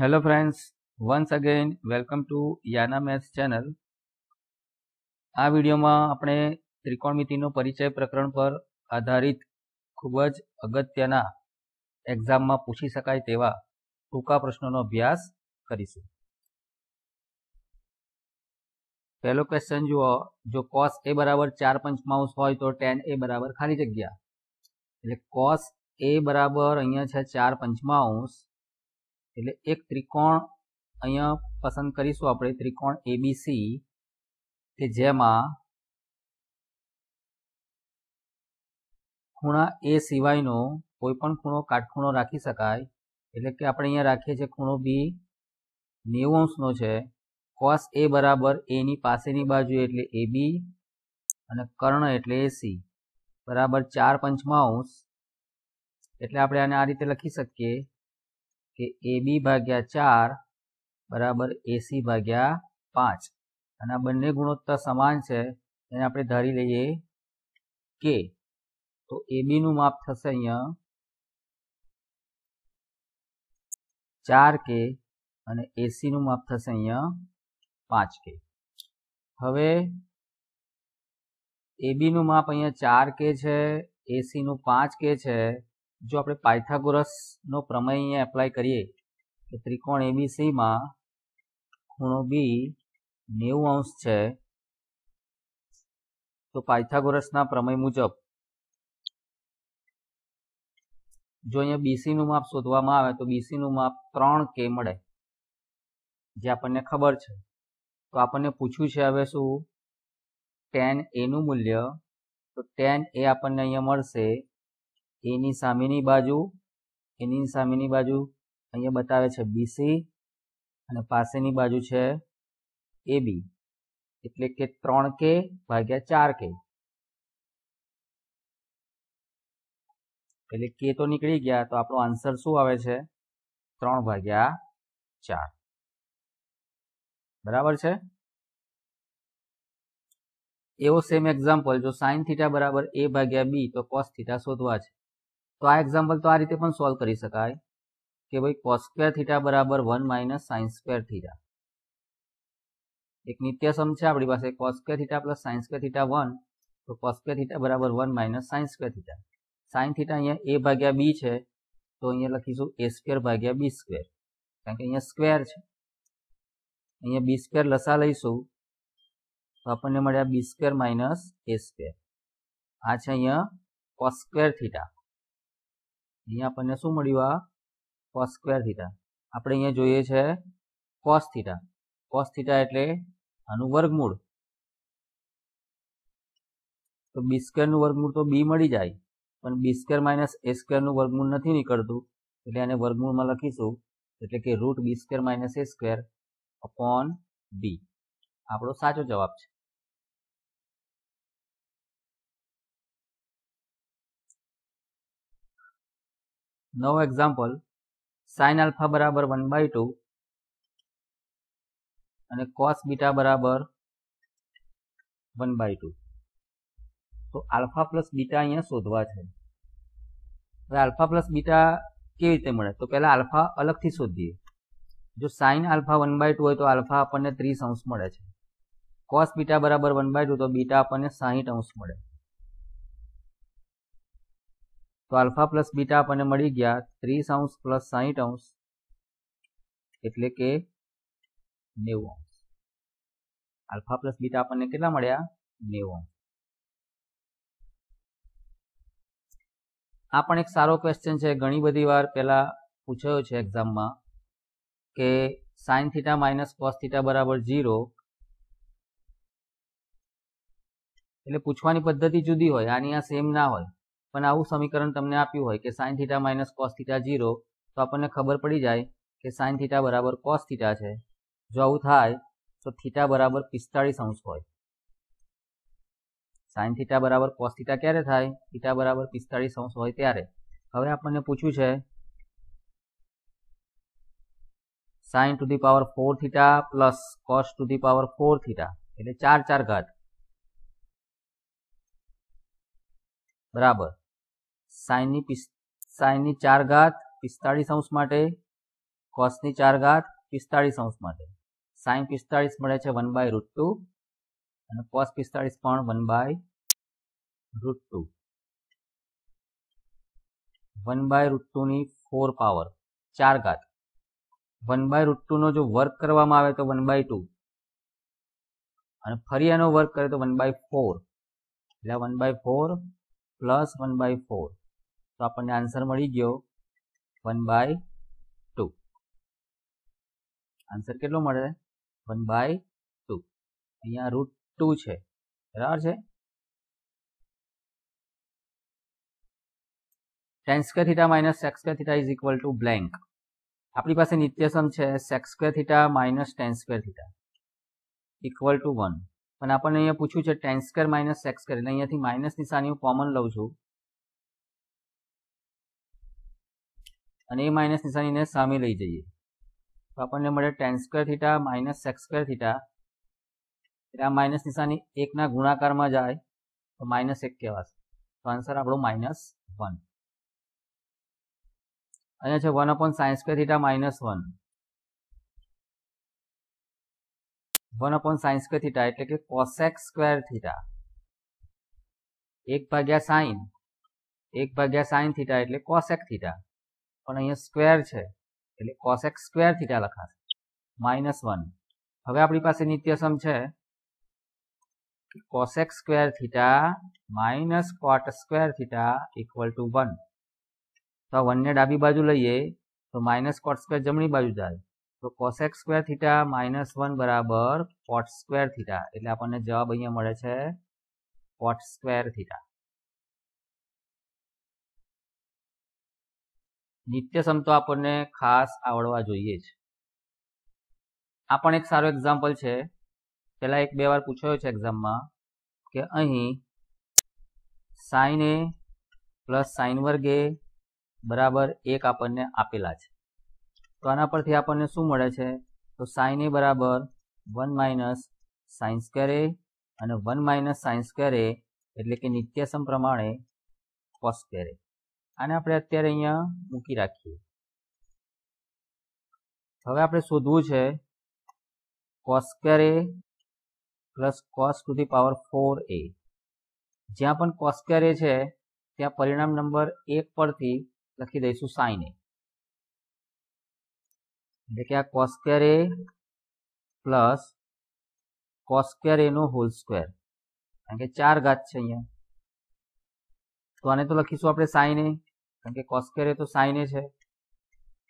Hello friends once again welcome to Yana maths channel આ વિડીયોમાં આપણે ત્રિકોણમિતિનો પરિચય પ્રકરણ પર આધારિત ખૂબ જ અગત્યના એક્ઝામમાં પૂછી શકાય તેવા ટૂંકા પ્રશ્નોનો અભ્યાસ કરીશું પહેલો ક્વેશ્ચન જુઓ જો કોસ એ બરાબર ચાર પંચમાંશ હોય તો ટેન એ બરાબર ખાલી જગ્યા એટલે કોસ એ બરાબર અહીંયા છે ચાર પંચમાંશ એટલે એક ત્રિકોણ અહીંયા પસંદ કરીશું આપણે ત્રિકોણ એબીસી કે જેમાં ખૂણા એ સિવાયનો કોઈ પણ ખૂણો કાટખૂણો રાખી શકાય એટલે કે આપણે અહીંયા રાખીએ છીએ ખૂણો બી નેવું અંશનો છે કોસ એ બરાબર એની પાસેની બાજુ એટલે એ બી અને કર્ણ એટલે એસી બરાબર ચાર પંચમાંશ એટલે આપણે આને આ રીતે લખી શકીએ કે AB ભાગ્યા ચાર બરાબર એસી ભાગ્યા પાંચ અને આ બંને ગુણોત્તર સમાન છે એને આપણે ધારી લઈએ કે તો એબીનું માપ થશે અહીંયા ચાર કે અને એસીનું માપ થશે અહીંયા પાંચ કે હવે એબીનું માપ અહીંયા ચાર કે છે એસીનું પાંચ કે છે જો આપણે પાયથાગોરસનો પ્રમેય અહીંયા એપ્લાય કરીએ કે ત્રિકોણ એબીસીમાં ખૂણો બી નેવું અંશ છે તો પાયથાગોરસના પ્રમેય મુજબ જો અહીંયા બીસીનું માપ શોધવામાં આવે તો બીસીનું માપ ત્રણ કે મળે જે આપણને ખબર છે તો આપણને પૂછ્યું છે હવે શું ટેન એનું મૂલ્ય તો ટેન એ આપણને અહીંયા મળશે એની સામેની બાજુ એની સામેની બાજુ અહીંયા બતાવે છે બીસી અને પાસેની બાજુ છે એ બી એટલે કે ત્રણ કે ભાગ્યા ચાર કે એટલે કે તો નીકળી ગયા તો આપણો આન્સર શું આવે છે ત્રણ ભાગ્યા ચાર બરાબર છે એવો સેમ એક્ઝામ્પલ જો સાઇન થીટા બરાબર એ ભાગ્યા બી તો કોસ થીટા શોધવા છે તો આ એક્ઝામ્પલ તો આ રીતે પણ સોલ્વ કરી શકાય કે ભાઈ કોસ સ્ક્વેર થીટા બરાબર one minus sines square theta એક નિત્ય સમ છે આપણી પાસે cos square theta plus sines square theta one તો કોસ થીટા બરાબર one minus sines square theta sine theta અહીંયા એ ભાગ્યા બી છે તો અહીંયા લખીશું એ સ્ક્વેર ભાગ્યા બી સ્ક્વેર કારણ કે અહીંયા સ્ક્વેર છે અહીંયા બી સ્ક્વેર લસા લઈશું તો આપણને મળ્યા B square minus A square આ છે અહીંયા કોસ થીટા અહીંયા આપણને શું મળ્યું આ કોસ સ્ક્વેર થીટા આપણે અહીંયા જોઈએ છે કોસ થીટા કોસ થીટા એટલે આનું વર્ગમૂળ તો બી સ્કેરનું વર્ગમૂળ તો બી મળી જાય પણ બી સ્ક્વેર માઇનસ એ સ્કેરનું વર્ગમૂળ નથી નીકળતું એટલે આને વર્ગમૂળમાં લખીશું એટલે કે root B square minus A square upon B આપણો સાચો જવાબ છે Now એક્ઝામ્પલ sin આલ્ફા બરાબર વન બાય ટુ અને કોસ beta બરાબર વન બાય ટુ તો આલ્ફા પ્લસ બીટા અહીંયા શોધવા છે હવે આલ્ફા પ્લસ બીટા કેવી રીતે મળે તો પહેલાં આલ્ફા અલગથી શોધીએ જો sine alpha one by two હોય તો આલ્ફા આપણને ત્રીસ અંશ મળે છે કોસ બીટા બરાબર વન બાય ટુ તો બીટા આપણને સાહીઠ અંશ મળે તો આલ્ફા પ્લસ બીટા આપણને મળી ગયા ત્રીસ અંશ પ્લસ સાહીઠ અંશ એટલે કે નેવું અંશ આલ્ફા પ્લસ બીટા આપણને કેટલા મળ્યા નેવું આ પણ એક સારો ક્વેશ્ચન છે ઘણી બધી વાર પહેલા પૂછાયો છે એક્ઝામમાં કે sine theta minus cos theta બરાબર ઝીરો એટલે પૂછવાની પદ્ધતિ જુદી હોય આની આ સેમ ના હોય પણ આવું સમીકરણ તમને આપ્યું હોય કે sine theta minus cos theta zero તો આપણને ખબર પડી જાય કે સાઇન થીટા બરાબર કોસ થીટા છે જો આવું થાય તો થીટા બરાબર પિસ્તાળીસ અંશ હોય સાઇન થીટા બરાબર કોસ થીટા ક્યારે થાય થીટા બરાબર પિસ્તાળીસ અંશ હોય ત્યારે હવે આપણને પૂછ્યું છે sine to the power four theta plus cos to the power four theta એટલે ચાર ચાર ઘાટ બરાબર સાઈનની સાઈનની ચાર ઘાત પિસ્તાળીસ અંશ માટે કોસની ચાર ઘાત પિસ્તાળીસ અંશ માટે સાઈન પિસ્તાળીસ મળે છે વન બાય રૂટ ટુ અને કોસ પિસ્તાળીસ પણ one by root two one by root ટુની ફોર પાવર ચાર ઘાત વન બાય રૂટ ટુનો જો વર્ક કરવામાં આવે તો વન બાય ટુ અને ફરી એનો વર્ક કરે તો વન બાય ફોર એટલે one by four plus one by four તો આપણને આન્સર મળી ગયો વન બાય ટુ આન્સર કેટલો મળે વન બાય ટુ અહીંયા રૂટ ટુ છે બરાબર છે tan square theta minus sec square theta is equal to blank આપણી પાસે નિત્યસમ છે sec square theta minus tan square theta equal to one પણ આપણને અહીંયા પૂછ્યું છે tan square minus sec square એટલે અહીંયાથી માઇનસ નિશાની હું કોમન લઉં છું અને એ માઇનસ નિશાનીને સામે લઈ જઈએ તો આપણને મળે tan square theta minus sec square theta એટલે આ માઇનસ નિશાની એકના ગુણાકારમાં જાય તો માઇનસ એક કહેવાશે તો આન્સર આપણો માઇનસ વન અને છે one upon sines square theta minus one one upon sine square theta એટલે કે કોસેક સ્ક્વેર થીટા એક ભાગ્યા સાઇન એક ભાગ્યા સાઇન થીટા એટલે કોસેક થીટા પણ અહીંયા સ્ક્વેર છે એટલે કોસ એક્સ સ્ક્વેર થીટા લખાશે માઇનસ વન હવે આપણી પાસે નિત્યસમ છે cosec square theta minus cot square theta equal to one તો આ વનને ડાબી બાજુ લઈએ તો માઇનસ કોટ સ્ક્વેર જમણી બાજુ જાય તો cosec square theta minus one બરાબર કોટ સ્ક્વેર થીટા એટલે આપણને જવાબ અહીંયા મળે છે કોટ સ્ક્વેર થીટા નિત્ય તો આપણને ખાસ આવડવા જોઈએ જ આ પણ એક સારો એક્ઝામ્પલ છે પહેલાં એક બે વાર પૂછાયો છે એક્ઝામમાં કે અહીં સાઈન એ પ્લસ સાઈન વર્ગ એ બરાબર એક આપણને આપેલા છે તો આના પરથી આપણને શું મળે છે તો સાઈન એ બરાબર one minus sine square A અને one minus sine square A એટલે કે નિત્યસમ પ્રમાણે કોસ સ્ક્વેર એ આને આપણે અત્યારે અહીંયા મૂકી રાખીએ હવે આપણે શોધવું છે cos square A plus cos to the power four A જ્યાં પણ કોસ્ક્વેર એ છે ત્યાં પરિણામ નંબર એક પરથી લખી દઈશું સાઇન એ એટલે કે આ કોસ્ક્વેર એ પ્લસ કોસ્ક્વેર એનો હોલ સ્ક્વેર કારણ કે ચાર ઘાત છે અહીંયા તો આને તો લખીશું આપણે સાઇન એ કારણ કે કોસ્કેર એ તો સાઇન છે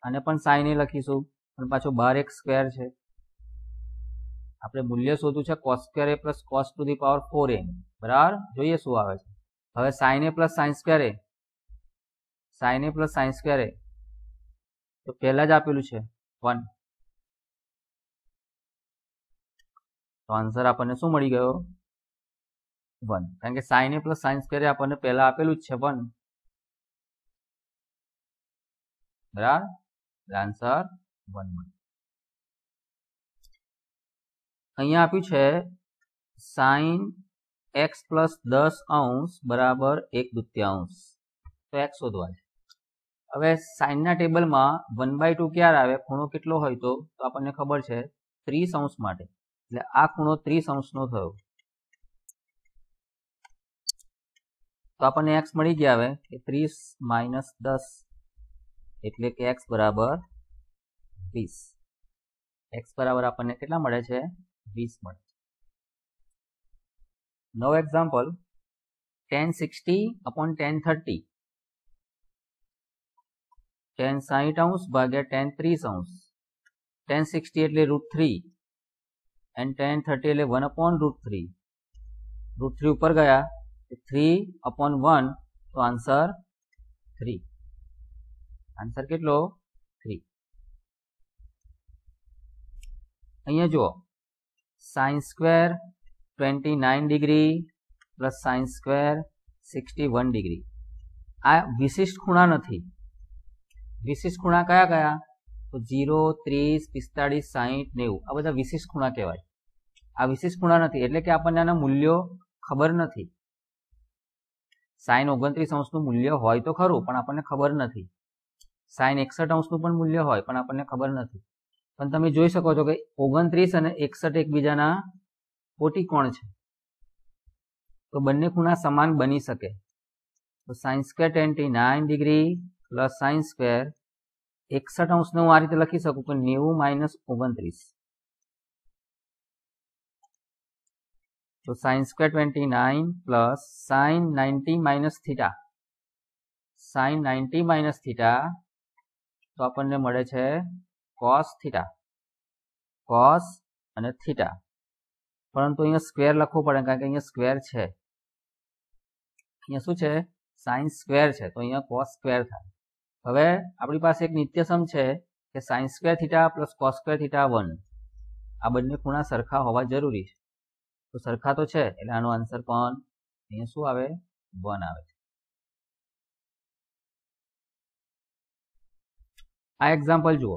અને પણ સાઈને લખીશું પણ પાછો બાર એક સ્ક્વેર છે આપણે મૂલ્ય શોધવું છે cos square A plus cos to the power four A બરાબર જોઈએ શું આવે છે હવે sine plus sine square A sine plus sine square A તો પહેલા જ આપેલું છે વન તો આન્સર આપણને શું મળી ગયો વન કારણ કે sine A plus sine square આપણને પહેલા આપેલું જ છે વન બરાબર આન્સર વન અહીંયા આપ્યું છે સાઈન એક્સ પ્લસ દસ અંશ બરાબર એક દુત્યાંશ તો એક્સ શોધવા હવે સાઈનના ટેબલમાં વન બાય ટુ ક્યારે આવે ખૂણો કેટલો હોય તો આપણને ખબર છે ત્રીસ અંશ માટે એટલે આ ખૂણો ત્રીસ અંશનો થયો તો આપણને એક્સ મળી ગયા હવે કે ત્રીસ માઇનસ દસ એટલે કે એક્સ બરાબર વીસ એક્સ બરાબર આપણને કેટલા મળે છે વીસ મળે છે નવ example tan sixty upon tan thirty tan સાહીઠ અંશ ભાગ્યા ટેન ત્રીસ અંશ ટેન સિક્સટી એટલે root three and tan thirty એટલે one upon root three root three ઉપર ગયા થ્રી અપોન વન તો આન્સર થ્રી આન્સર કેટલો થ્રી અહીંયા જુઓ sines square twenty nine degree plus sine square sixty one degree આ વિશિષ્ટ ખૂણા નથી વિશિષ્ટ ખૂણા કયા કયા તો જીરો ત્રીસ પિસ્તાળીસ સાહીઠ નેવું આ બધા વિશિષ્ટ ખૂણા કહેવાય આ વિશિષ્ટ ખૂણા નથી એટલે કે આપણને આના મૂલ્યો ખબર નથી સાઈન ઓગણત્રીસ અંશનું મૂલ્ય હોય તો ખરું પણ આપણને ખબર નથી સાઇન એકસઠ અંશનું પણ મૂલ્ય હોય પણ આપણને ખબર નથી પણ તમે જોઈ શકો છો કે ઓગણત્રીસ અને એકસઠ એકબીજાના કોટી કોણ છે તો બંને ખૂણા સમાન બની શકે તો sine square twenty nine degree plus sine square એકસઠ અંશને હું આ રીતે લખી શકું કે નેવું માઇનસ ઓગણત્રીસ તો sine square twenty nine plus sine ninety minus theta sine ninety minus theta તો આપણને મળે છે કોસ થીટા કોસ અને થીટા પરંતુ અહીંયા સ્ક્વેર લખવું પડે કારણ કે અહીંયા સ્ક્વેર છે અહીંયા શું છે સાઇન્સ સ્ક્વેર છે તો અહીંયા કોસ સ્ક્વેર થાય હવે આપણી પાસે એક નિત્યસમ છે કે sine square theta plus cos square theta one આ બંને ખૂણા સરખા હોવા જરૂરી છે તો સરખા તો છે એટલે આનો આન્સર પણ અહીંયા શું આવે વન આવે આ એક્ઝામ્પલ જુઓ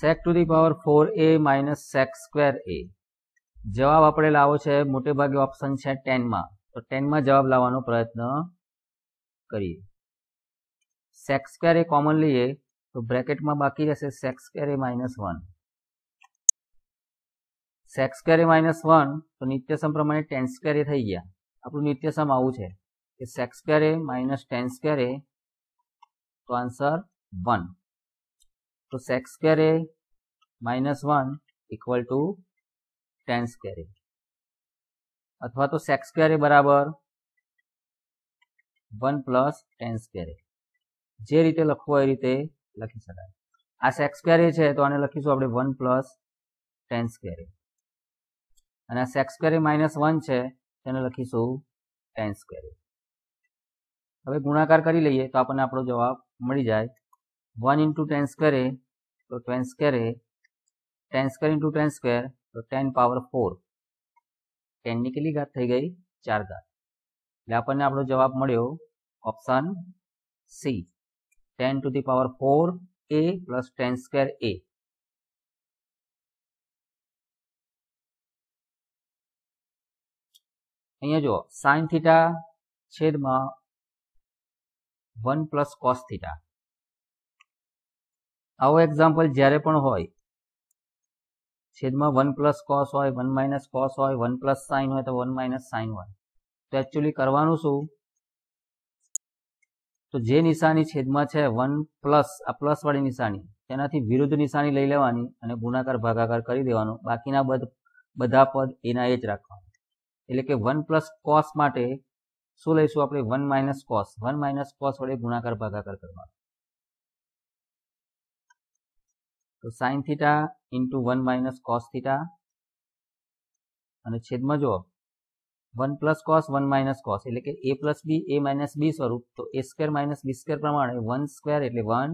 sec to the power four A minus sec square A જવાબ આપણે લાવવો છે મોટે ભાગે ઓપ્શન છે ટેનમાં તો ટેનમાં જવાબ લાવવાનો પ્રયત્ન કરીએ સેક સ્ક્વેર એ કોમન લઈએ તો બ્રેકેટમાં બાકી રહેશે sec square A minus one sec square A minus one તો નિત્યસમ પ્રમાણે ટેન સ્ક્વેર એ થઈ ગયા આપણું નિત્યસમ આવું છે કે sec square A minus tan square A તો આન્સર वन तो sec square A minus one equal to tan square A અથવા તો સેક્સ સ્ક્વેર એ બરાબર one plus tan square A જે રીતે લખવું હોય એ રીતે લખી શકાય આ સેક્સ સ્ક્વેર છે તો આને લખીશું આપણે વન પ્લસ ટેન સ્ક્વેર અને આ સેક્સ સ્ક્વેર માઇનસ વન છે તેને લખીશું ટેન્સ સ્ક્વેર હવે ગુણાકાર કરી લઈએ તો આપણને આપણો જવાબ મળી જાય વન इंटू टेन स्क्वायर है तो टेन स्क्वायर है ten square into ten square તો ટેન પાવર ફોર ટેનની કેટલી ઘાત થઈ ગઈ ચાર ઘાત એટલે આપણને આપણો જવાબ મળ્યો option C ten to the power four એ પ્લસ ટેન સ્કવેર એ અહીંયા જુઓ સાઇન થીટા છેદમાં વન પ્લસ કોસ થીટા આવો એક્ઝામ્પલ જ્યારે પણ હોય છેદમાં વન પ્લસ કોસ હોય વન માઇનસ કોસ હોય વન પ્લસ સાઇન હોય તો વન માઇનસ સાઇન હોય તો એકચ્યુઅલી કરવાનું શું તો જે નિશાની છેદમાં છે વન પ્લસ આ પ્લસ વાળી નિશાની તેનાથી વિરુદ્ધ નિશાની લઈ લેવાની અને ગુણાકાર ભાગાકાર કરી દેવાનો બાકીના બધ બધા પદ એના એ જ રાખવાના એટલે કે વન પ્લસ કોસ માટે શું લઈશું આપણે one minus cos one minus cos વડે ગુણાકાર ભાગાકાર કરવાનો તો sine theta into one minus cos theta અને છેદમાં જો one plus cos one minus cos એટલે કે એ પ્લસ બી એ માઇનસ બી સ્વરૂપ તો A square minus B square પ્રમાણે વન સ્ક્વેર એટલે વન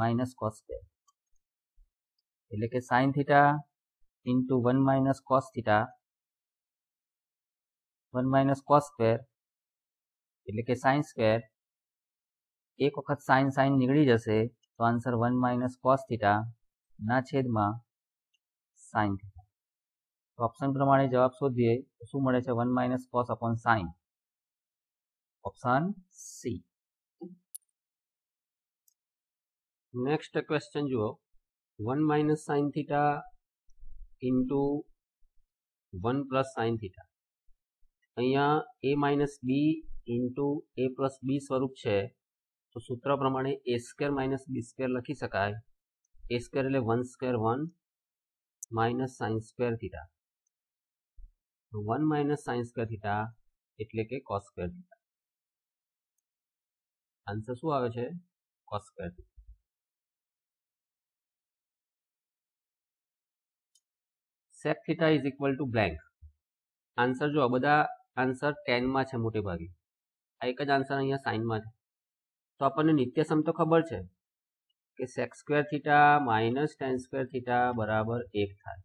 માઇનસ કોસ સ્ક્વેર એટલે કે sine theta into one minus cos theta one minus cos square એટલે કે સાઇન સ્ક્વેર એક વખત સાઇન સાઇન નીકળી જશે તો answer one minus cos theta ના છેદમાં સાઇન થીટા તો ઓપ્શન પ્રમાણે જવાબ શોધીએ તો શું મળે છે one minus cos upon sine option C next question જુઓ one minus sine theta into one plus sine theta અહીંયા A minus B into A plus B સ્વરૂપ છે તો સૂત્ર પ્રમાણે A square minus B square લખી શકાય એ સ્કેર એટલે one square one minus sines square theta one minus sine square theta એટલે કે કોસ સ્કેર થીટા આન્સર શું આવે છે cos square theta sec theta is equal to blank answer જો બધા આન્સર ટેનમાં છે મોટે ભાગે આ એક જ આન્સર અહીંયા સાઇનમાં છે તો આપણને નિત્યસમ તો ખબર છે કે secs square theta minus tan square theta બરાબર એક થાય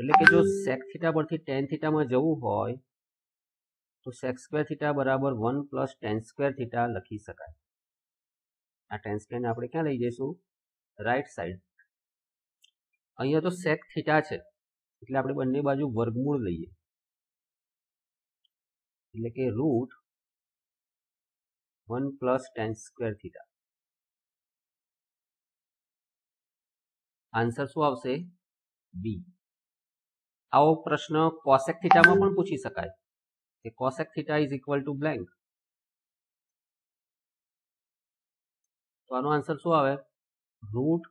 એટલે કે જો સેક્સ થીટા પરથી ટેન થીટામાં જવું હોય તો સેક્સ સ્ક્વેર થીટા બરાબર one plus tan square theta લખી શકાય આ ટેન સ્ક્વેરને આપણે ક્યાં લઈ જઈશું રાઈટ સાઈડ અહીંયા તો સેક થીટા છે એટલે આપણે બંને બાજુ વર્ગમૂળ લઈએ એટલે કે root 1 plus tan square theta answer શું આવશે બી આવો પ્રશ્ન કોસેક થીટામાં પણ પૂછી શકાય કે cosec theta is equal to blank તો આનો આન્સર શું આવે root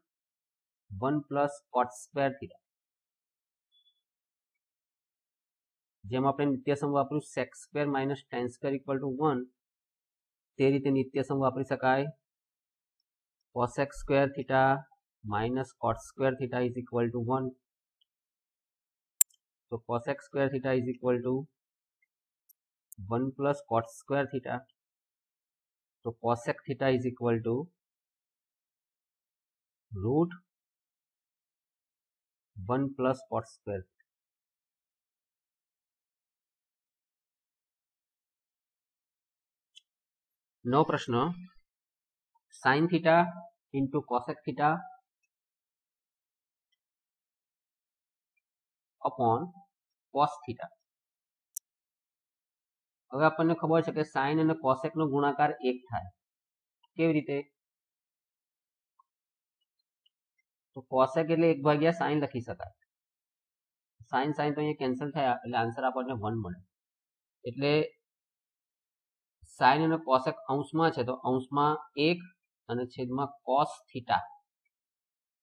one plus cot square theta જેમ આપણે નિત્યસમ વાપર્યું secs square minus tan square equal to one તે રીતે નિત્ય સમ વાપરી શકાય cosec square theta minus cot square theta is equal to one તો cosec square theta is equal to one plus cot square theta તો cosec theta is equal to root 1 plus cot square નો પ્રશ્ન sine theta into cosec theta upon cos theta હવે આપણને ખબર છે કે sign અને કોસેક નો ગુણાકાર એક થાય કેવી રીતે તો કોસેક એટલે એક ભાગ્યા સાઇન લખી શકાય સાઇન સાઇન તો અહીંયા કેન્સલ થયા એટલે આન્સર આપણને વન મળે એટલે સાઇન અને કોસેક અંશમાં છે તો અંશમાં એક અને છેદમાં કોસ થીટા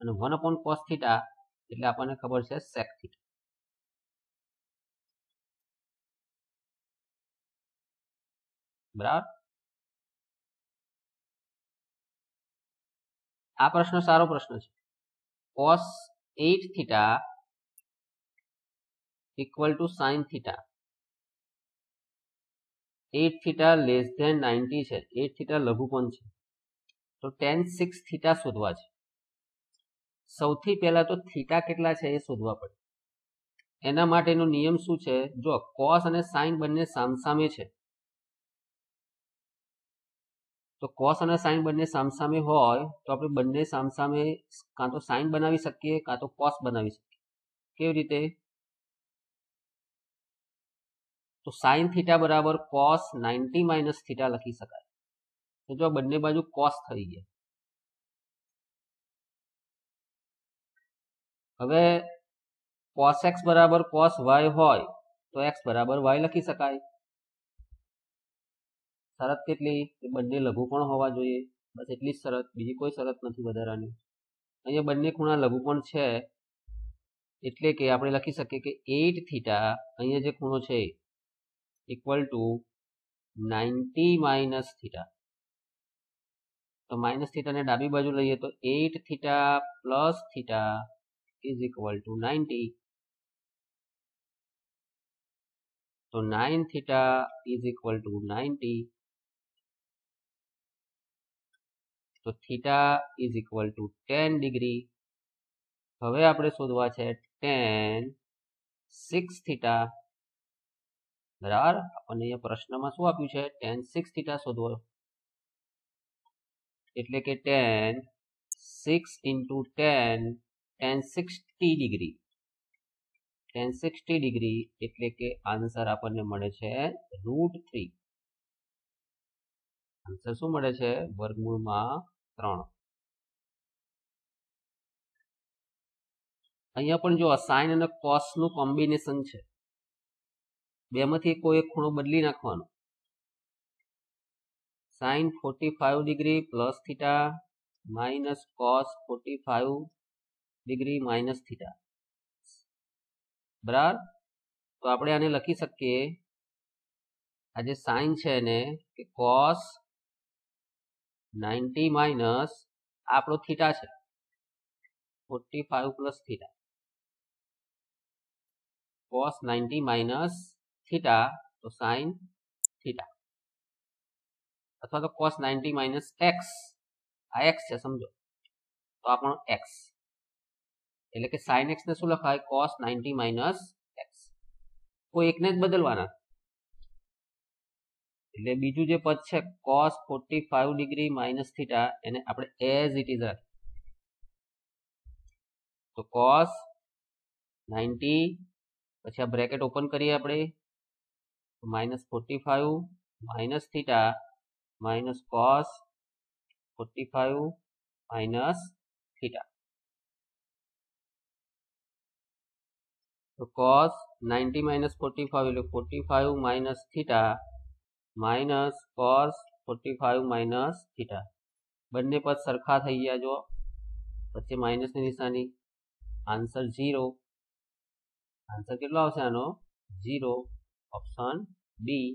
અને વન અપોન કોસ થીટા એટલે આપણને ખબર છે સેક થીટા બરાબર આ પ્રશ્ન સારો પ્રશ્ન છે cos eight theta equal to sine theta eight theta less than ninety છે એટ થીટા લઘુપણ છે તો ટેન સિક્સ થીટા શોધવા છે સૌથી પહેલાં તો થીટા કેટલા છે એ શોધવા પડે એના માટેનો નિયમ શું છે જો કોસ અને સાઇન બંને સામસામે છે તો કોસ અને સાઇન બંને સામસામે હોય તો આપણે બંને સામસામે કાં તો સાઇન બનાવી શકીએ કાં તો કોસ બનાવી શકીએ કેવી રીતે તો સાઇન થીટા બરાબર કોસ નાઇન્ટી માઇનસ થીટા લખી શકાય તો જો બંને બાજુ કોસ થઈ ગયા હવે કોસ એક્સ બરાબર કોસ વાય હોય તો એક્સ બરાબર વાય લખી શકાય શરત કેટલી કે બંને પણ હોવા જોઈએ બસ એટલી જ શરત બીજી કોઈ શરત નથી વધારાની અહીંયા બંને ખૂણા લઘુ પણ છે એટલે કે આપણે લખી શકીએ કે એટ થીટા અહીંયા જે ખૂણો છે equal to ninety minus theta તો માઇનસ થીટાને ડાબી બાજુ લઈએ તો eight theta plus theta is equal to ninety તો nine theta is equal to ninety તો theta is equal to ten degree હવે આપણે શોધવા છે ટેન સિક્સ થીટા બરાબર આપણને પ્રશ્નમાં શું આપ્યું છે ટેન સિક્સ થીટા શોધવો એટલે કે tan six into ten tan sixty degree tan sixty degree એટલે કે આન્સર આપણને મળે છે રૂટ થ્રી આન્સર શું મળે છે વર્ગમૂળમાં ત્રણ અહીંયા પણ જો અસાઇન અને કોસનું કોમ્બિનેશન છે બેમાંથી કોઈ એક ખૂણો બદલી નાખવાનો sine forty five degree plus theta minus cos forty five degree minus theta બરાબર તો આપણે આને લખી શકીએ આ જે સાઇન છે એને કે કોસ નાઇન્ટી માઇનસ આપણો થીટા છે forty five plus theta cos ninety minus theta તો સાઇન થીટા અથવા તો કોસ નાઇન્ટી માઇનસ એક્સ આ એક્સ છે સમજો તો આ પણ એક્સ એટલે કે સાઇન ને શું લખાય કોસ નાઇન્ટી માઇનસ એક્સ કોઈ એકને જ બદલવાના એટલે બીજું જે પદ છે cos forty five degree minus theta એને આપણે એઝ ઇટ ઇઝ તો કોસ નાઇન્ટી પછી આ બ્રેકેટ ઓપન કરીએ આપણે So minus 45 minus theta minus cos 45 minus theta. So cos 90 minus 45 એટલે 45 minus theta minus cos 45 minus theta બંને પદ સરખા થઈ ગયા જો પછી માઇનસ ની નિશાની આન્સર 0 આન્સર કેટલો આવશે આનો 0 ઓપ્શન ડી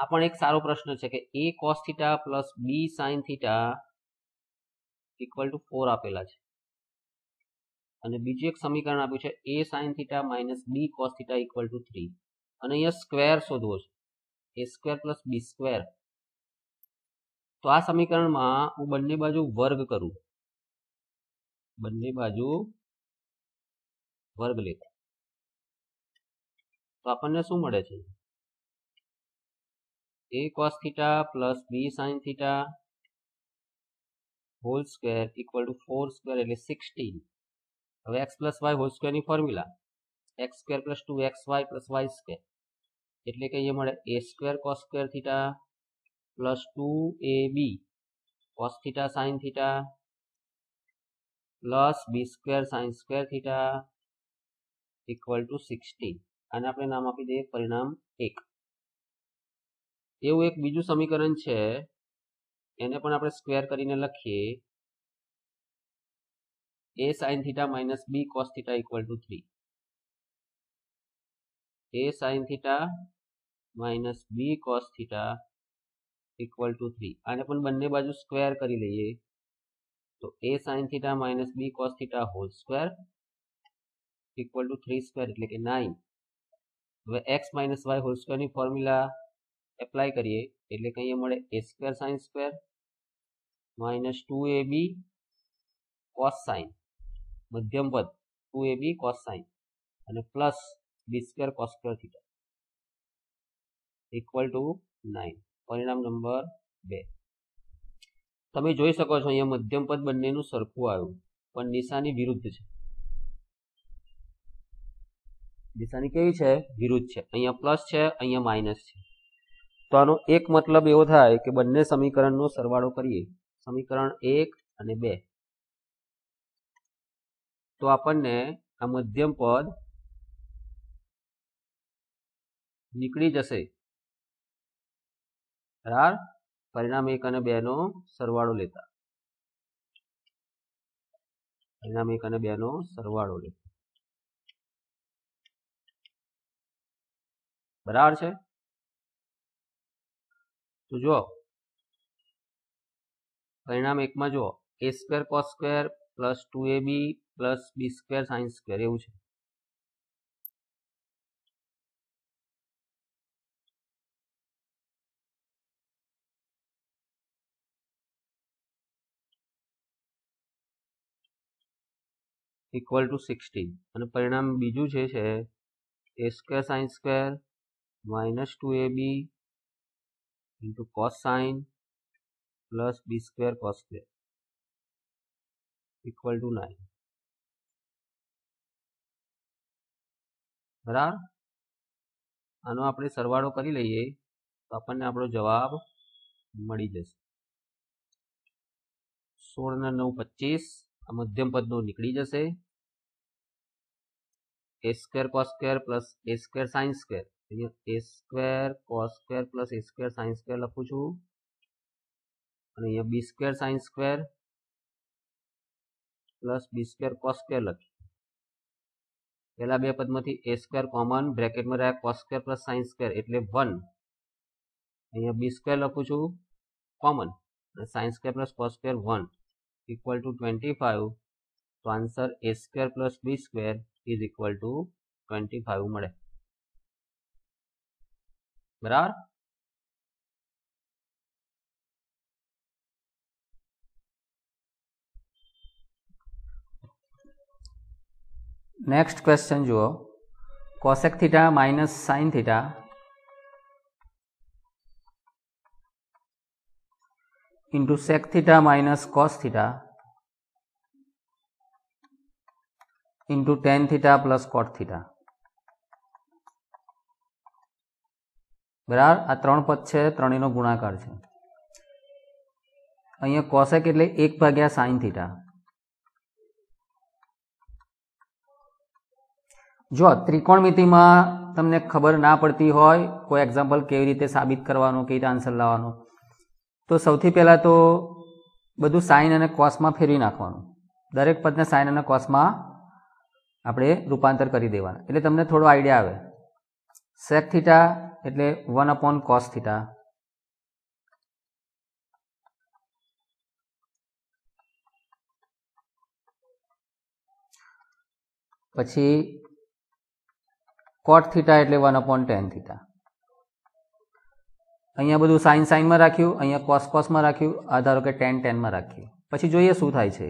આ પણ એક સારો પ્રશ્ન છે કે A cos theta plus B sine theta equal to four આપેલા છે અને બીજું એક સમીકરણ આપ્યું છે A sine theta minus B cos theta equal to three અને અહીંયા સ્ક્વેર શોધવો છે A square plus B square તો આ સમીકરણમાં હું બંને બાજુ વર્ગ કરું બંને બાજુ વર્ગ લેતા તો આપણને શું મળે છે A cos theta plus B sine theta whole square equal to four square એટલે સિક્સટીન હવે એક્સ પ્લસ વાય હોલ સ્ક્વેરની formula X square plus two X Y plus Y square એટલે કે અહીંયા મળે A square cos square theta plus two A B cos theta sine theta plus B square sine square theta equal to sixty આને આપણે નામ આપી દઈએ પરિણામ એક એવું એક બીજું સમીકરણ છે એને પણ આપણે સ્ક્વેર કરીને લખીએ A sine theta minus B cos theta equal to three A sine theta minus B cos theta equal to three આને પણ બંને બાજુ સ્ક્વેર કરી લઈએ તો A sine theta minus B cos theta whole square equal to three square એટલે કે nine હવે એક્સ માઇનસ વાય હોલ સ્ક્વેરની ફોર્મ્યુલા એપ્લાય કરીએ એટલે કે અહીંયા મળે A square sine square minus two A B cos sign મધ્યમ પદ two A B cos sine અને plus B square cos square theta equal to nine પરિણામ નંબર બે તમે જોઈ શકો છો અહીંયા મધ્યમ પદ બંનેનું સરખું આવ્યું પણ નિશાની વિરુદ્ધ છે દિશાની કેવી છે વિરુદ્ધ છે અહીંયા પ્લસ છે અહીંયા માઇનસ છે તો આનો એક મતલબ એવો થાય કે બંને સમીકરણનો સરવાળો કરીએ સમીકરણ એક અને બે તો આપણને આ મધ્યમ પદ નીકળી જશે બરાબર પરિણામ એક અને બે નો સરવાળો લેતા પરિણામ એક અને બે નો સરવાળો લેતા બરાબર છે તો જુઓ પરિણામ એકમાં જુઓ A square cos square plus two A B plus B square sines square એવું છે ઇક્વલ ટુ સિક્સટીન અને પરિણામ બીજું છે A square sines square minus 2ab into cos sine plus b square cos square equal to nine બરાબર આનો આપણે સરવાળો કરી લઈએ તો આપણને આપણો જવાબ મળી જશે સોળના નવ પચીસ આ મધ્યમ પદનો નીકળી જશે A square cos square plus A square sine square અહીંયા A square cos square plus A square sine square લખું છું અને અહીંયા B square sine square plus B square cos square લખી પહેલા બે પદમાંથી એ સ્ક્વેર કોમન બ્રેકેટમાં રહ્યા cos square plus sines square એટલે વન અહીંયા બી સ્ક્વેર લખું છું કોમન અને sine square plus cos square one equal to twenty five તો answer A square plus B square is equal to twenty five મળે બરાબર નેક્સ્ટ ક્વેશ્ચન જુઓ cosec theta minus sine theta into sec theta minus cos theta into tan theta plus cot theta બરાબર આ ત્રણ પદ છે ત્રણેયનો ગુણાકાર છે અહીંયા કોસેક એટલે એક ભાગ્યા સાઈન થીટા જો ત્રિકોણમિતિમાં તમને ખબર ના પડતી હોય કોઈ એક્ઝામ્પલ કેવી રીતે સાબિત કરવાનું કેવી રીતે આન્સર લાવવાનો તો સૌથી પહેલાં તો બધું સાઇન અને કોસમાં ફેરવી નાખવાનું દરેક પદને સાઇન અને કોસમાં આપણે રૂપાંતર કરી દેવાના એટલે તમને થોડો આઈડિયા આવે સેક થીટા એટલે વન અપોન કોસ થીટા પછી કોટ થીટા એટલે વન અપોન ટેન થીટા અહીંયા બધું સાઇન સાઇનમાં રાખ્યું અહીંયા કોસ કોસમાં રાખ્યું આ ધારો કે ટેન ટેનમાં રાખ્યું પછી જોઈએ શું થાય છે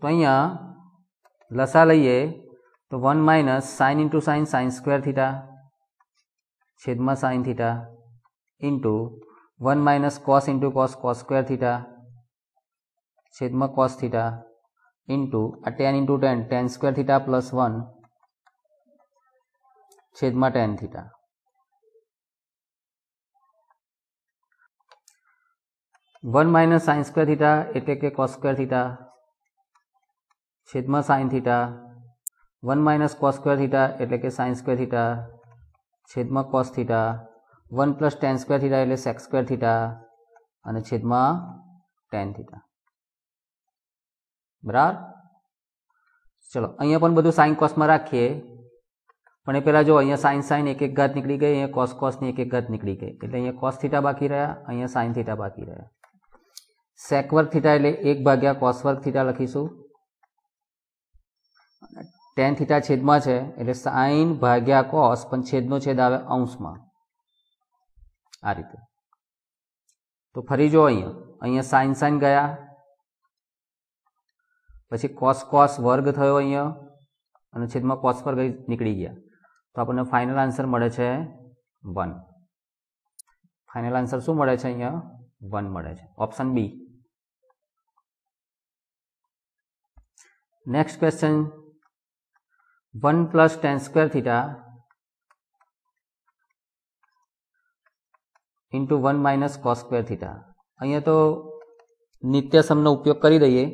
તો અહીંયા લસા લઈએ તો one minus sine into sine sine square theta છેદમાં sine theta into one minus cos into cos cos square theta છેદમાં કોસ થીટા ઇન્ટુ આ tan into ten tan square theta plus one છેદમાં tan theta one minus sine square theta એટલે કે cos square theta છેદમાં sine theta one minus cos square theta એટલે કે sine square theta છેદમાં cos theta one plus tan square theta એટલે secs square theta અને છેદમાં ટેન થીટા બરાબર ચલો અહીંયા પણ બધું સાઇન કોસમાં રાખીએ પણ એ પહેલાં જો અહીંયા સાઇન સાઇન એક એક ઘાત નીકળી ગઈ અહીંયા કોસ કોસની એક એક ઘાત નીકળી ગઈ એટલે અહીંયા કોસ થીટા બાકી રહ્યા અહીંયા સાઇન થીટા બાકી રહ્યા સેક વર્ગ થીટા એટલે એક ભાગ્યા કોસ વર્ગ થીટા લખીશું ટેન થીટા છેદમાં છે એટલે સાઈન ભાગ્યા કોસ પણ છેદનો છેદ આવે અંશમાં આ રીતે તો ફરી જો અહીંયા અહીંયા સાઈન સાઈન ગયા પછી કોસ કોસ વર્ગ થયો અહીંયા અને છેદમાં કોસ પર ગઈ નીકળી ગયા તો આપણને ફાઇનલ આન્સર મળે છે વન ફાઇનલ આન્સર શું મળે છે અહીંયા વન મળે છે option B next question one plus tan square theta into one minus cos square theta અહીંયા તો નિત્યસમનો ઉપયોગ કરી દઈએ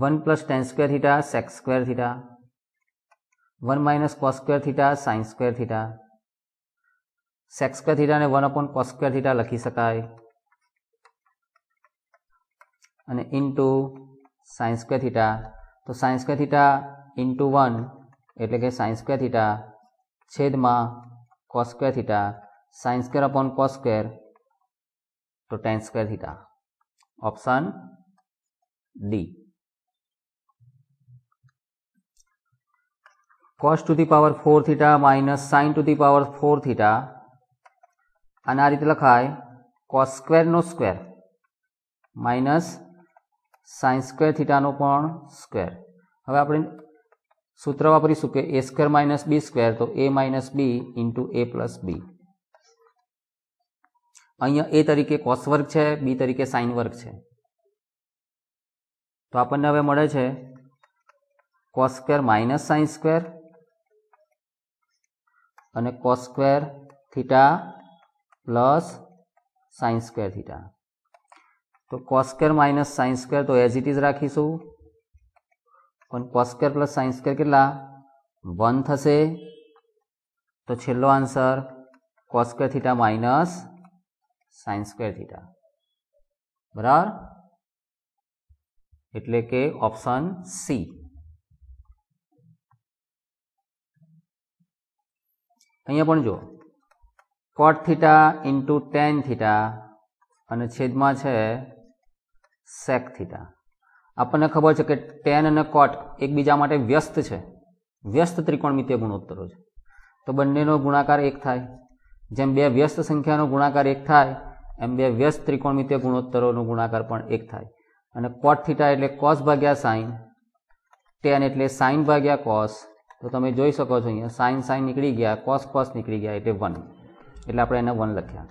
one plus tan square theta secs square theta one minus cos square theta sine square theta secs square થીટાને one upon cos square theta લખી શકાય અને ઇન્ટુ સાઇન સ્ક્વેર થીટા તો sine square theta into one એટલે કે sine square theta છેદમાં cos square theta sine square upon cos square તો tan square theta option D cos to the power four theta minus sine to the power four theta અને આ રીતે લખાય cos સ્ક્વેરનો square minus sine square થીટાનો પણ square હવે આપણે સૂત્ર વાપરીશું કે A square minus B square તો A minus B into A plus B અહીંયા એ તરીકે કોસ વર્ગ છે બી તરીકે સાઇન વર્ગ છે તો આપણને હવે મળે છે cos square minus sine square અને cos square theta plus sine square theta તો cos square minus sine square તો એઝ ઇટ ઇઝ રાખીશું પણ કોસ પ્લસ સાઇન સ્ક્વેર કેટલા વન થશે તો છેલ્લો answer cos square theta minus sine square theta બરાબર એટલે કે ઓપ્શન સી અહીંયા પણ જો cot theta into tan theta અને છેદમાં છે સેક થીટા આપણને ખબર છે કે ટેન અને કોટ એકબીજા માટે વ્યસ્ત છે વ્યસ્ત ત્રિકોણમિતીય ગુણોત્તરો છે તો બંનેનો ગુણાકાર એક થાય જેમ બે વ્યસ્ત સંખ્યાનો ગુણાકાર એક થાય એમ બે વ્યસ્ત ત્રિકોણમિતીય ગુણોત્તરોનો ગુણાકાર પણ એક થાય અને કોટ થીટા એટલે કોસ ભાગ્યા સાઇન ટેન એટલે સાઇન ભાગ્યા કોસ તો તમે જોઈ શકો છો અહીંયા સાઇન સાઇન નીકળી ગયા કોસ કોસ નીકળી ગયા એટલે વન એટલે આપણે એને વન લખ્યા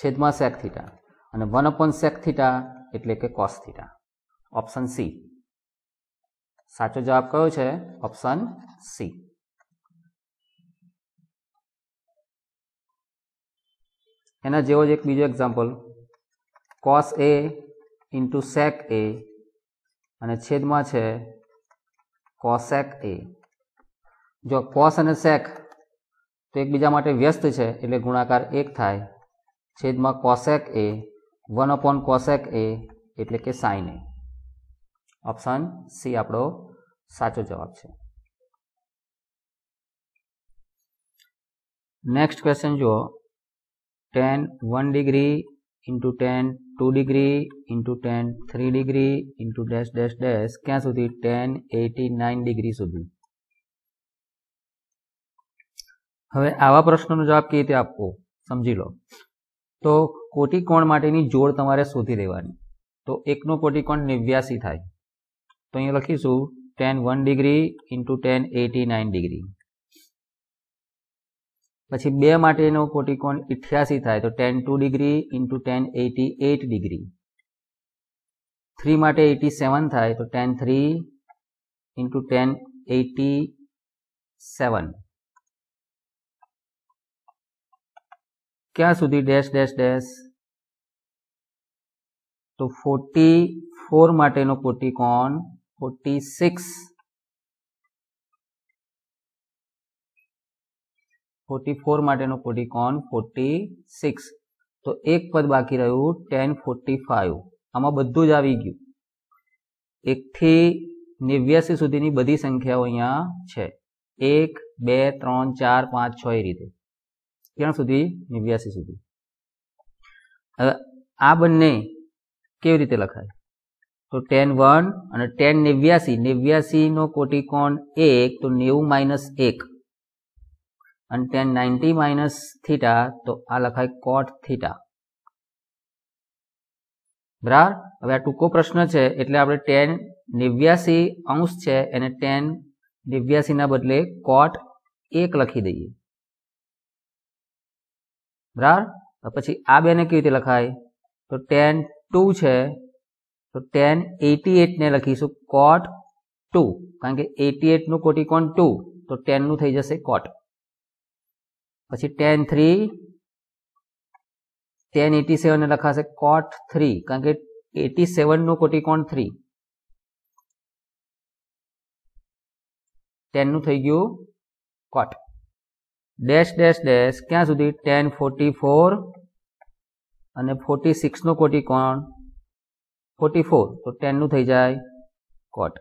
છેદમાં સેક થીટા અને વન અપોન સેક થીટા એટલે કે કોસ થીટા ઓપ્શન સી સાચો જવાબ કયો છે ઓપ્શન સી એના જેવો જ એક બીજો example cos A into sec A અને છેદમાં છે કોસેક એ જો કોસ અને સેક તો એકબીજા માટે વ્યસ્ત છે એટલે ગુણાકાર એક થાય છેદમાં cosec A one upon cosec A એટલે કે સાઈન એ ઓપ્શન સી આપણો સાચો જવાબ છે નેક્સ્ટ ક્વેશ્ચન જુઓ tan one degree into tan two degree into tan three degree into dash dash dash ક્યાં સુધી ટેન એટી નાઇન ડિગ્રી સુધી હવે આવા પ્રશ્નોનો જવાબ કેવી રીતે આપવો સમજી લો તો કોટિકોણ માટેની જોડ તમારે શોધી દેવાની તો એકનો કોટિકોણ નેવ્યાસી થાય તો અહીંયા લખીશું tan one degree into tan eighty nine degree પછી બે માટેનો કોટિકોણ ઇઠ્યાસી થાય તો tan two degree into tan eighty eight degree three માટે એટી સેવન થાય તો tan three into tan eighty seven ક્યાં સુધી ડેશ ડેશ ડેશ તો ફોર્ટી ફોર માટેનો કોટિકોણ 46 44 માટેનો કોટિકોણ 46 તો એક પદ બાકી રહ્યું 1045 આમાં બધું જ આવી ગયું 1 થી 89 સુધીની બધી સંખ્યાઓ અહીંયા છે 1 2 3 4 5 6 એ રીતે ક્યાં સુધી 89 સુધી હવે આ બંને કેવી રીતે લખાય તો ટેન વન અને ટેન નેવ્યાસી નેવ્યાસીનો કોટિકોણ એક તો નેવું માઇનસ એક અને ટેન નાઇન્ટી માઇનસ થીટા તો આ લખાય કોટ થીટા બરાબર હવે આ ટૂંકો પ્રશ્ન છે એટલે આપણે ટેન નેવ્યાસી અંશ છે એને ટેન નેવ્યાસીના બદલે કોટ એક લખી દઈએ બરાબર પછી આ બેને કેવી રીતે લખાય તો ટેન ટુ છે તો ટેન એટી એટને લખીશું કોટ ટુ કારણ કે એટી એટનું કોટિકોણ ટુ તો ટેનનું થઈ જશે કોટ પછી ટેન થ્રી ટેન એટી સેવનને લખાશે કોટ થ્રી કારણ કે એટી સેવનનું કોટિકોણ થ્રી ટેનનું થઈ ગયું કોટ ડેશ ડેશ ડેશ ક્યાં સુધી ટેન ફોર્ટી ફોર અને ફોર્ટી સિક્સનું કોટિકોણ ફોર્ટી ફોર તો ટેનનું થઈ જાય કોટ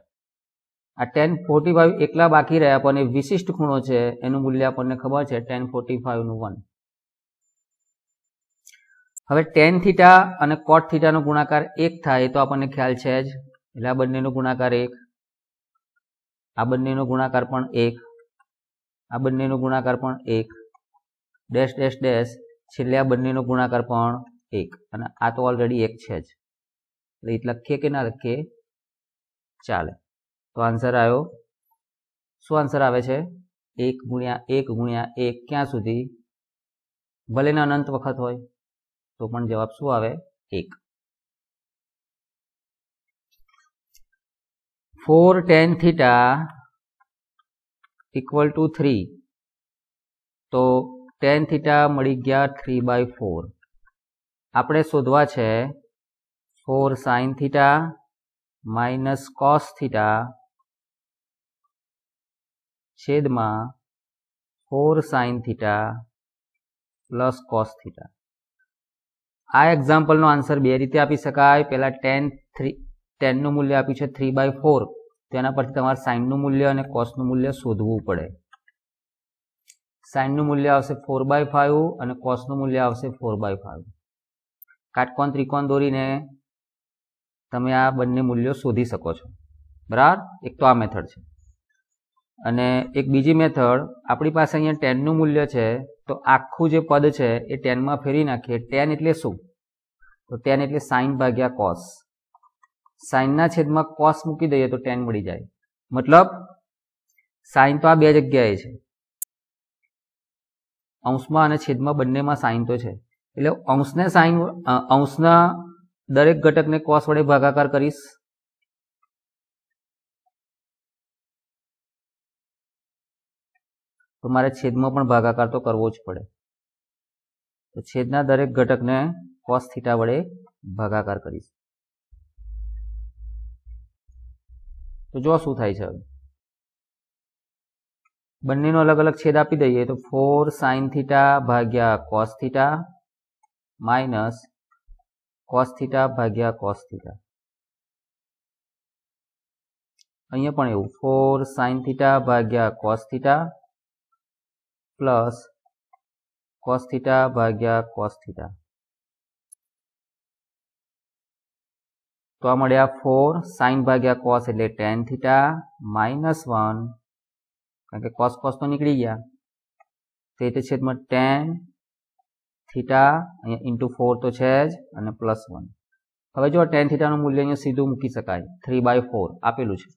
આ ટેન ફોર્ટી ફાઇવ એકલા બાકી રહ્યા પણ એ વિશિષ્ટ ખૂણો છે એનું મૂલ્ય આપણને ખબર છે ટેન ફોર્ટી ફાઇવનું વન હવે ટેન થીટા અને કોટ થીટાનો ગુણાકાર એક થાય તો આપણને ખ્યાલ છે જ એટલે આ બંનેનો ગુણાકાર એક આ બંનેનો ગુણાકાર પણ એક આ બંનેનો ગુણાકાર પણ એક ડેશ ડેશ ડેશ છેલ્લે આ બંનેનો ગુણાકાર પણ એક અને આ તો ઓલરેડી એક છે જ એટલે લખીએ કે ના લખીએ ચાલે તો આન્સર આવ્યો શું આન્સર આવે છે એક ગુણ્યા એક ગુણ્યા એક ક્યાં સુધી ભલે અનંત વખત હોય તો પણ જવાબ શું આવે એક four tan theta equal to three તો ટેન થીટા મળી ગયા થ્રી બાય ફોર આપણે શોધવા છે 4 sin theta minus cos theta છેદમાં ફોર સાઇન theta પ્લસ કોસ theta આ એક્ઝામ્પલનો આન્સર બે રીતે આપી શકાય પહેલાં ટેન થ્રી ટેનનું મૂલ્ય આપ્યું છે થ્રી બાય ફોર તેના પરથી તમારે સાઇનનું મૂલ્ય અને કોસનું મૂલ્ય શોધવું પડે સાઇનનું મૂલ્ય આવશે ફોર બાય ફાઇવ અને કોસનું મૂલ્ય આવશે ફોર બાય ફાઇવ કાટકોણ ત્રિકોણ દોરીને તમે આ બંને મૂલ્યો શોધી શકો છો બરાબર એક તો આ મેથડ છે અને એક બીજી મેથડ આપણી પાસે અહીંયા ટેનનું મૂલ્ય છે તો આખું જે પદ છે એ ટેનમાં ફેરી નાખીએ ટેન એટલે શું તો ટેન એટલે સાઇન ભાગ્યા કોસ સાઇનના છેદમાં કોસ મૂકી દઈએ તો ટેન મળી જાય મતલબ સાઇન તો આ બે જગ્યાએ છે અંશમાં અને છેદમાં બંનેમાં સાઇન તો છે એટલે અંશને સાઇન અંશના દરેક ઘટકને કોસ વડે ભાગાકાર કરીશ તો મારે છેદમાં પણ ભાગાકાર તો કરવો જ પડે તો છેદના દરેક ઘટકને કોસ થીટા વડે ભાગાકાર કરીશ તો જો શું થાય છે બંનેનો અલગ અલગ છેદ આપી દઈએ તો ફોર સાઇન થીટા ભાગ્યા cos theta minus cos theta ભાગ્યા કોસ થીટા અહીંયા પણ એવું ફોર સાઇન થીટા ભાગ્યા cos theta plus cos theta ભાગ્યા કોસ થીટા તો આ મળ્યા ફોર સાઇન ભાગ્યા કોસ એટલે ટેન થીટા માઇનસ વન કારણ કે કોસ કોસ તો નીકળી ગયા તે છેદમાં ટેન થીટા અહીંયા ઇન્ટુ ફોર તો છે જ અને પ્લસ વન હવે જો ટેન થીટાનું મૂલ્ય અહીંયા સીધું મૂકી શકાય થ્રી બાય ફોર આપેલું છે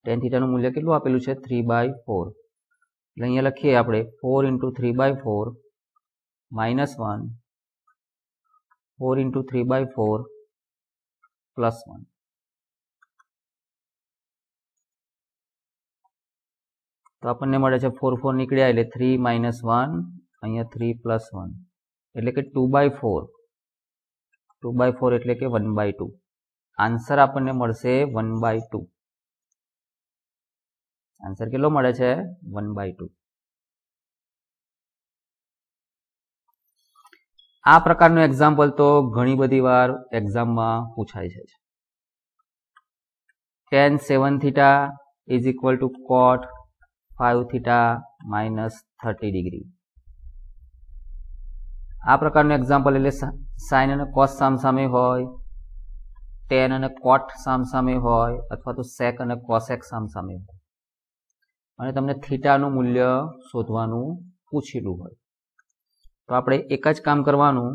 ટેન થીટાનું મૂલ્ય કેટલું આપેલું છે થ્રી બાય ફોર એટલે અહીંયા લખીએ આપણે four into three by four minus one four into three by four plus one તો આપણને મળે છે ફોર ફોર નીકળ્યા એટલે થ્રી માઇનસ વન અહીંયા થ્રી પ્લસ વન એટલે કે two by four two by four એટલે કે વન બાય ટુ આન્સર આપણને મળશે વન બાય ટુ આન્સર કેટલો મળે છે વન બાય ટુ આ પ્રકારનું એક્ઝામ્પલ તો ઘણી બધી વાર એક્ઝામમાં પૂછાય છે tan seven theta is equal to cot five theta minus thirty degree આ પ્રકારનું એક્ઝામ્પલ એટલે સાઇન અને કોસ સામસામે હોય ટેન અને કોટ સામસામે હોય અથવા તો સેક અને કોસેક સામસામે હોય અને તમને થીટાનું મૂલ્ય શોધવાનું પૂછેલું હોય તો આપણે એક જ કામ કરવાનું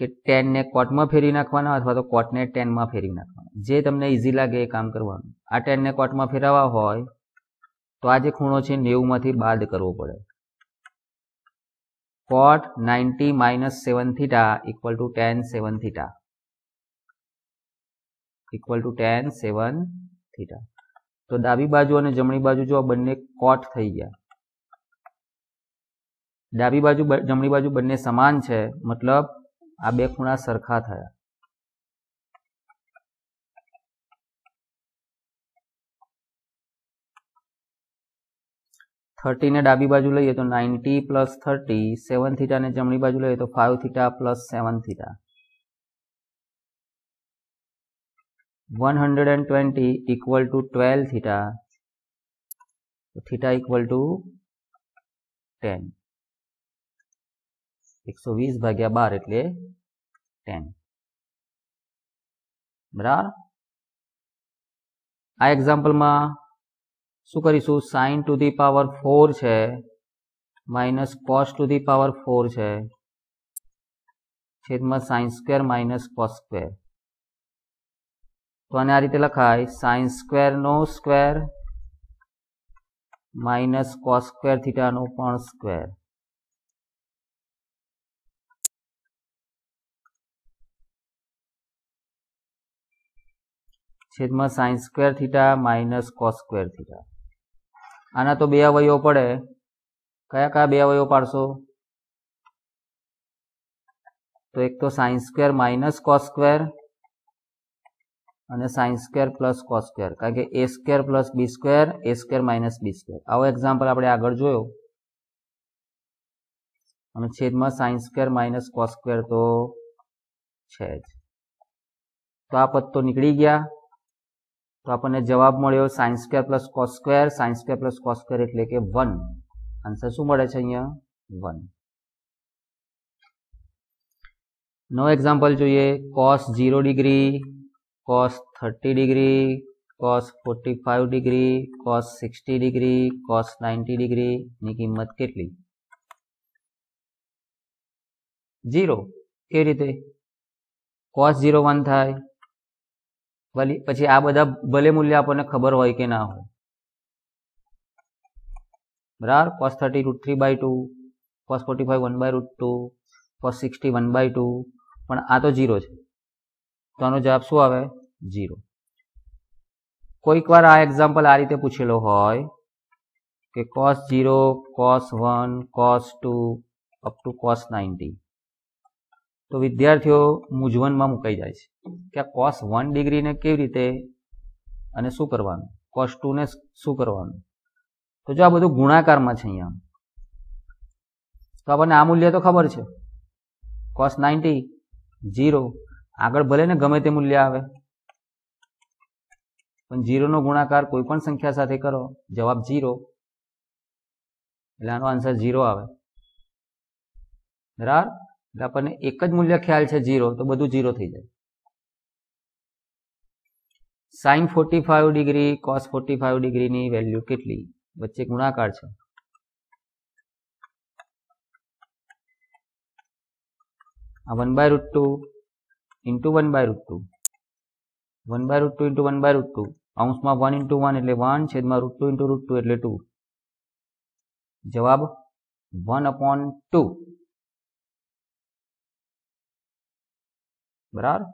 કે ટેનને કોટમાં ફેરી નાખવાના અથવા તો કોટને ટેનમાં ફેરી નાખવાના જે તમને ઇઝી લાગે એ કામ કરવાનું આ ટેનને કોટમાં ફેરવવા હોય તો આ જે ખૂણો છે નેવુંમાંથી બાદ કરવો પડે cot 90 minus 7 theta equal to tan 7 theta equal to tan 7 theta તો ડાબી બાજુ અને જમણી બાજુ જો આ બંને કોટ થઈ ગયા ડાબી બાજુ જમણી બાજુ બંને સમાન છે મતલબ આ બે ખૂણા સરખા થયા થર્ટીને ડાબી બાજુ લઈએ તો નાઇન્ટી પ્લસ થર્ટી સેવન થીટાને જમણી બાજુ લઈએ તો five theta plus seven theta one hundred and twenty equal to twelve theta theta equal to ten એકસો વીસ ભાગ્યા બાર એટલે ટેન બરાબર આ એક્ઝામ્પલમાં શું કરીશું sine to the power four છે minus cos to the power four છે છેદમાં sine square minus cos square તો આને આ રીતે લખાય સાઇન સ્ક્વેરનો સ્ક્વેર માઇનસ કોસ સ્ક્વેર થીટાનો પણ સ્ક્વેર છેદમાં sine square theta minus cos square theta આના તો બે અવયવો પડે કયા કયા બે અવયવો પાડશો તો એક તો sine square minus cos square અને sine square plus cos square કારણ કે A square plus B square A square minus B square આવો એક્ઝામ્પલ આપણે આગળ જોયો અને છેદમાં sine square minus cos square તો છે જ તો આ પત્તો નીકળી ગયા તો આપણને જવાબ મળ્યો sines square plus cos square sines square plus cos square એટલે કે વન આન્સર શું મળે છે અહીંયા વન નવો એક્ઝામ્પલ જોઈએ cos zero degree cos thirty degree cos forty five degree cos sixty degree cos ninety ડિગ્રીની કિંમત કેટલી ઝીરો કેવી રીતે કોસ ઝીરો વન થાય ભલે પછી આ બધા ભલે મૂલ્ય આપણને ખબર હોય કે ના હોય બરાબર cos thirty root three by two cos forty five one by root two cos sixty one by two પણ આ તો ઝીરો છે તો આનો જવાબ શું આવે ઝીરો કોઈક વાર આ એક્ઝામ્પલ આ રીતે પૂછેલો હોય કે cos zero cos one cos two up to cos ninety તો વિદ્યાર્થીઓ મૂંઝવણમાં મુકાઈ જાય છે કે આ કોસ વન ડિગ્રીને કેવી રીતે અને શું કરવાનું કોસ ટુને શું કરવાનું તો જો આ બધું ગુણાકારમાં છે અહીંયા તો આપણને આ મૂલ્ય તો ખબર છે કોસ નાઇન્ટી જીરો આગળ ભલે ને ગમે તે મૂલ્ય આવે પણ જીરોનો ગુણાકાર કોઈ પણ સંખ્યા સાથે કરો જવાબ જીરો એટલે આનો આન્સર જીરો આવે બરાબર એટલે આપણને એક જ મૂલ્ય ખ્યાલ છે જીરો તો બધું જીરો થઈ જાય sine forty five degree cos forty five ડિગ્રીની વેલ્યુ કેટલી વચ્ચે ગુણાકાર છે આ one by root two into one by root two one by root two into one by root two અંશમાં વન ઇન્ટુ વન એટલે વન છેદમાં root two into root two એટલે ટુ જવાબ વન અપોન ટુ બરાબર